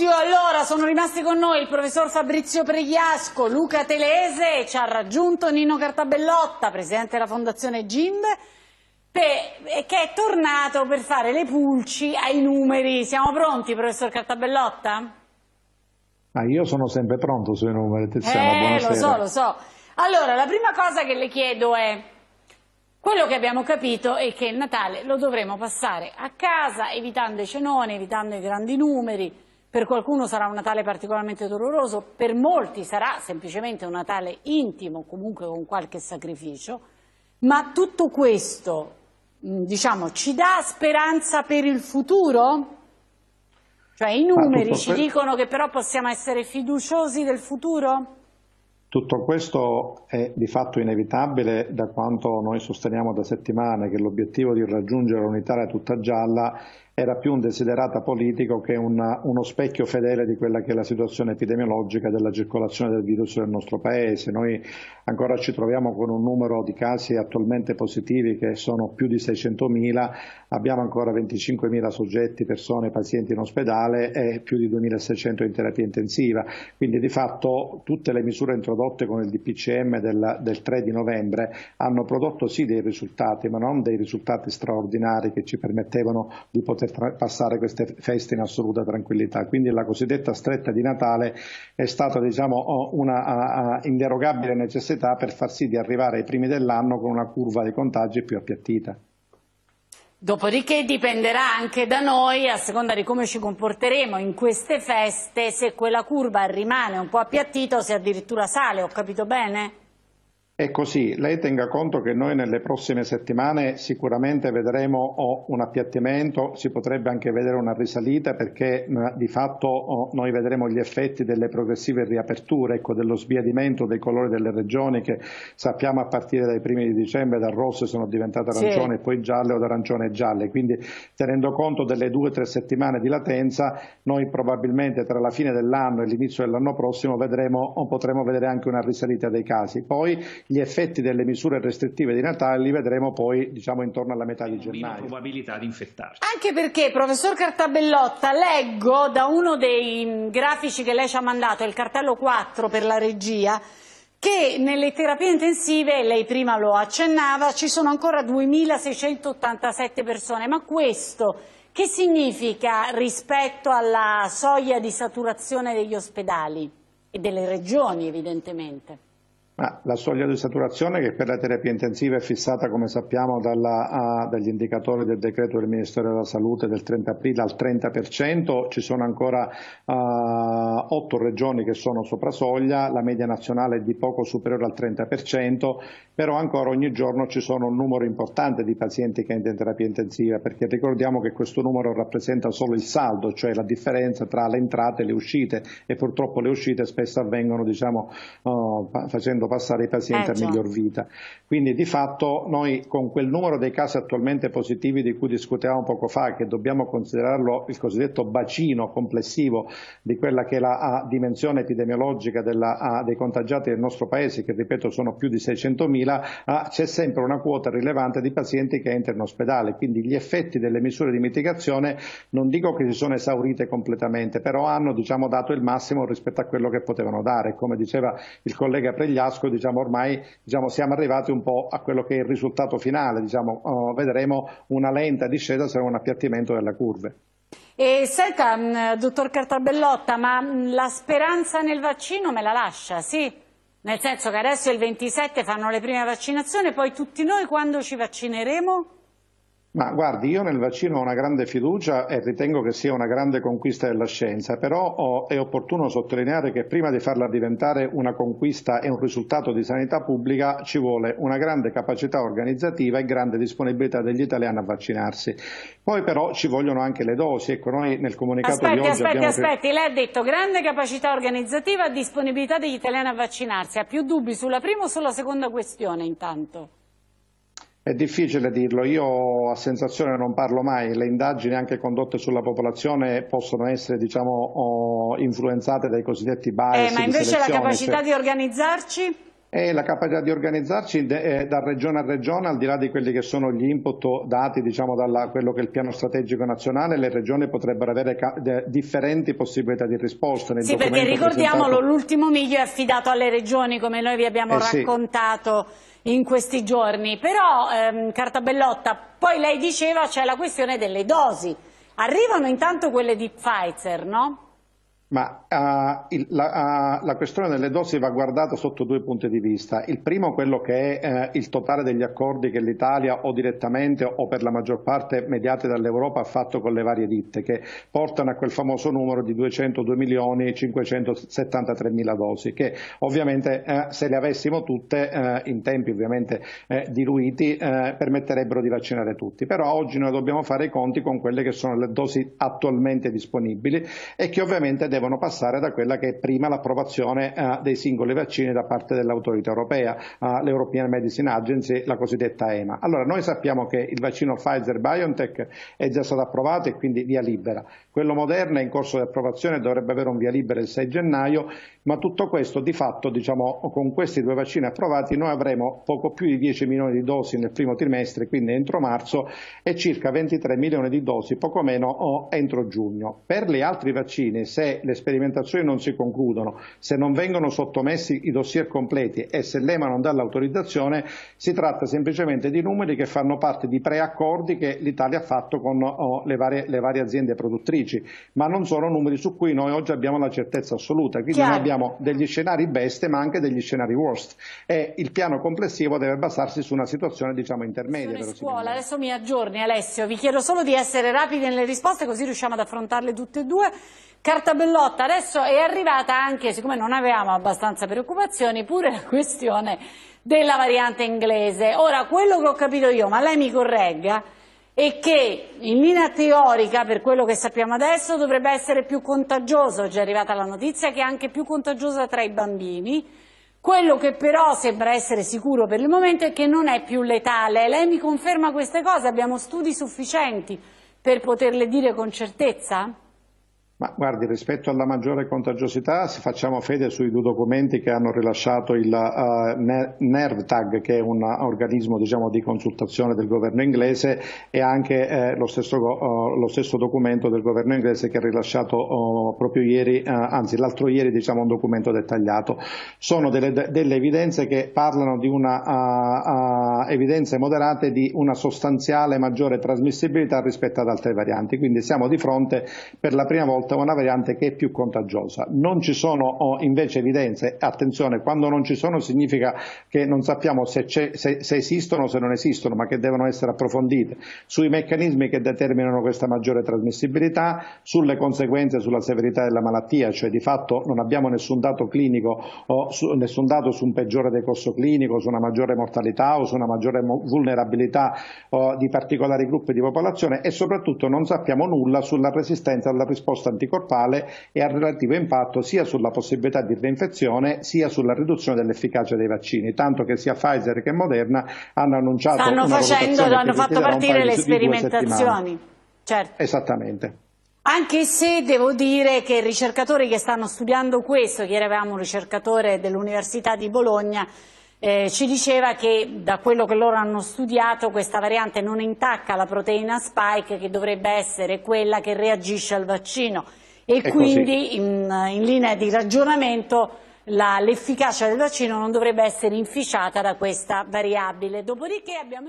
studio allora sono rimasti con noi il professor Fabrizio Pregliasco, Luca Telese, ci ha raggiunto Nino Cartabellotta, presidente della fondazione GIMB, che è tornato per fare le pulci ai numeri. Siamo pronti professor Cartabellotta? Ma io sono sempre pronto sui numeri, Tiziana, eh, buonasera. lo so, lo so. Allora, la prima cosa che le chiedo è, quello che abbiamo capito è che il Natale lo dovremo passare a casa, evitando i cenoni, evitando i grandi numeri, per qualcuno sarà un Natale particolarmente doloroso, per molti sarà semplicemente un Natale intimo, comunque con qualche sacrificio, ma tutto questo mm, diciamo, ci dà speranza per il futuro? Cioè i numeri ci dicono che però possiamo essere fiduciosi del futuro? Tutto questo è di fatto inevitabile da quanto noi sosteniamo da settimane che l'obiettivo di raggiungere un'Italia tutta gialla era più un desiderata politico che una, uno specchio fedele di quella che è la situazione epidemiologica della circolazione del virus nel nostro Paese. Noi ancora ci troviamo con un numero di casi attualmente positivi che sono più di 600.000, abbiamo ancora 25.000 soggetti, persone, pazienti in ospedale e più di 2.600 in terapia intensiva. Quindi di fatto tutte le misure introdotte con il DPCM del, del 3 di novembre hanno prodotto sì dei risultati, ma non dei risultati straordinari che ci permettevano di poter tra- passare queste feste in assoluta tranquillità. Quindi la cosiddetta stretta di Natale è stata diciamo, una a, a inderogabile necessità per far sì di arrivare ai primi dell'anno con una curva dei contagi più appiattita. Dopodiché dipenderà anche da noi, a seconda di come ci comporteremo in queste feste, se quella curva rimane un po' appiattita o se addirittura sale, ho capito bene? E così lei tenga conto che noi nelle prossime settimane sicuramente vedremo oh, un appiattimento, si potrebbe anche vedere una risalita perché di fatto oh, noi vedremo gli effetti delle progressive riaperture, ecco, dello sbiadimento dei colori delle regioni che sappiamo a partire dai primi di dicembre dal rosso sono diventate arancione sì. e poi gialle o da arancione e gialle. Quindi tenendo conto delle due o tre settimane di latenza noi probabilmente tra la fine dell'anno e l'inizio dell'anno prossimo vedremo, potremo vedere anche una risalita dei casi. Poi, gli effetti delle misure restrittive di Natale li vedremo poi diciamo, intorno alla metà di gennaio. probabilità di infettarsi. Anche perché, professor Cartabellotta, leggo da uno dei grafici che lei ci ha mandato, il cartello 4 per la regia, che nelle terapie intensive, lei prima lo accennava, ci sono ancora 2.687 persone, ma questo che significa rispetto alla soglia di saturazione degli ospedali e delle regioni evidentemente? Ah, la soglia di saturazione che per la terapia intensiva è fissata, come sappiamo, dalla, dagli indicatori del decreto del Ministero della Salute del 30 aprile al 30%, ci sono ancora uh, ah, 8 regioni che sono sopra soglia, la media nazionale è di poco superiore al 30%, però ancora ogni giorno ci sono un numero importante di pazienti che entrano in terapia intensiva, perché ricordiamo che questo numero rappresenta solo il saldo, cioè la differenza tra le entrate e le uscite e purtroppo le uscite spesso avvengono diciamo, uh, facendo passare ai pazienti eh, a miglior vita. Quindi di fatto noi con quel numero dei casi attualmente positivi di cui discutevamo poco fa, che dobbiamo considerarlo il cosiddetto bacino complessivo di quella che è la ah, dimensione epidemiologica della, ah, dei contagiati del nostro Paese, che ripeto sono più di 600.000, ah, c'è sempre una quota rilevante di pazienti che entra in ospedale. Quindi gli effetti delle misure di mitigazione non dico che si sono esaurite completamente, però hanno diciamo, dato il massimo rispetto a quello che potevano dare. Come diceva il collega Pregliasco, Damasco diciamo, ormai diciamo, siamo arrivati un po' a quello che è il risultato finale, diciamo, oh, vedremo una lenta discesa se non un appiattimento delle curve. E senta, mm, dottor Cartabellotta, ma mm, la speranza nel vaccino me la lascia, sì? Nel senso che adesso il 27 fanno le prime vaccinazioni, poi tutti noi quando ci vaccineremo? Ma guardi, io nel vaccino ho una grande fiducia e ritengo che sia una grande conquista della scienza, però ho, è opportuno sottolineare che prima di farla diventare una conquista e un risultato di sanità pubblica ci vuole una grande capacità organizzativa e grande disponibilità degli italiani a vaccinarsi. Poi però ci vogliono anche le dosi, ecco noi nel comunicato aspetti, di oggi aspetti, abbiamo... Aspetti, lei ha detto grande capacità organizzativa e disponibilità degli italiani a vaccinarsi, ha più dubbi sulla prima o sulla seconda questione intanto? È difficile dirlo, io a sensazione non parlo mai, le indagini anche condotte sulla popolazione possono essere diciamo, oh, influenzate dai cosiddetti bias. Eh, ma invece la capacità cioè... di organizzarci? È la capacità di organizzarci eh, da regione a regione, al di là di quelli che sono gli input dati diciamo, da quello che è il piano strategico nazionale, le regioni potrebbero avere differenti possibilità di risposta. Nel sì, perché ricordiamolo, presentato... l'ultimo miglio è affidato alle regioni, come noi vi abbiamo eh, raccontato sì. in questi giorni. Però, ehm, Cartabellotta, poi lei diceva c'è la questione delle dosi. Arrivano intanto quelle di Pfizer, no? Ma uh, il, la, uh, la, questione delle dosi va guardata sotto due punti di vista. Il primo, è quello che è uh, il totale degli accordi che l'Italia o direttamente o per la maggior parte mediate dall'Europa ha fatto con le varie ditte, che portano a quel famoso numero di 202 milioni e 573 mila dosi, che ovviamente se le avessimo tutte in tempi ovviamente diluiti permetterebbero di vaccinare tutti. Però oggi noi dobbiamo fare i conti con quelle che sono le dosi attualmente disponibili e che ovviamente devono devono passare da quella che è prima l'approvazione eh, dei singoli vaccini da parte dell'autorità europea, eh, l'European Medicine Agency, la cosiddetta EMA. Allora, noi sappiamo che il vaccino Pfizer-BioNTech è già stato approvato e quindi via libera. Quello moderno è in corso di approvazione, e dovrebbe avere un via libera il 6 gennaio, ma tutto questo di fatto, diciamo, con questi due vaccini approvati noi avremo poco più di 10 milioni di dosi nel primo trimestre, quindi entro marzo, e circa 23 milioni di dosi, poco meno, entro giugno. Per gli altri vaccini, se le sperimentazioni non si concludono, se non vengono sottomessi i dossier completi e se l'EMA non dà l'autorizzazione, si tratta semplicemente di numeri che fanno parte di preaccordi che l'Italia ha fatto con oh, le, varie, le, varie, aziende produttrici, ma non sono numeri su cui noi oggi abbiamo la certezza assoluta, quindi Chiaro. noi abbiamo degli scenari best ma anche degli scenari worst e il piano complessivo deve basarsi su una situazione diciamo intermedia. Scuola, adesso mi aggiorni Alessio, vi chiedo solo di essere rapidi nelle risposte così riusciamo ad affrontarle tutte e due. Carta Bellò Carlotta, adesso è arrivata anche, siccome non avevamo abbastanza preoccupazioni, pure la questione della variante inglese. Ora, quello che ho capito io, ma lei mi corregga, è che in linea teorica, per quello che sappiamo adesso, dovrebbe essere più contagioso, oggi è arrivata la notizia, che è anche più contagiosa tra i bambini, quello che però sembra essere sicuro per il momento è che non è più letale. Lei mi conferma queste cose? Abbiamo studi sufficienti per poterle dire con certezza? Ma guardi, rispetto alla maggiore contagiosità, se facciamo fede sui due documenti che hanno rilasciato il uh, NERVTAG, che è un organismo diciamo, di consultazione del governo inglese, e anche eh, lo, stesso, uh, lo, stesso, documento del governo inglese che ha rilasciato uh, proprio ieri, eh, anzi l'altro ieri, diciamo, un documento dettagliato. Sono delle, delle evidenze che parlano di una evidenze moderate di una sostanziale maggiore trasmissibilità rispetto ad altre varianti, quindi siamo di fronte per la prima volta a una variante che è più contagiosa. Non ci sono oh, invece evidenze, attenzione, quando non ci sono significa che non sappiamo se, se, se esistono o se non esistono, ma che devono essere approfondite, sui meccanismi che determinano questa maggiore trasmissibilità, sulle conseguenze sulla severità della malattia, cioè di fatto non abbiamo nessun dato clinico o oh, su, nessun dato su un peggiore decorso clinico, su una maggiore mortalità o su una maggiore vulnerabilità oh, di particolari gruppi di popolazione e soprattutto non sappiamo nulla sulla resistenza alla risposta anticorpale e al relativo impatto sia sulla possibilità di reinfezione sia sulla riduzione dell'efficacia dei vaccini, tanto che sia Pfizer che Moderna hanno annunciato Stanno facendo, hanno fatto partire le sperimentazioni. Certo. Esattamente. Anche se devo dire che i ricercatori che stanno studiando questo, ieri avevamo un ricercatore dell'Università di Bologna, eh, ci diceva che da quello che loro hanno studiato questa variante non intacca la proteina spike che dovrebbe essere quella che reagisce al vaccino e È quindi in, in, linea di ragionamento l'efficacia del vaccino non dovrebbe essere inficiata da questa variabile. Dopodiché abbiamo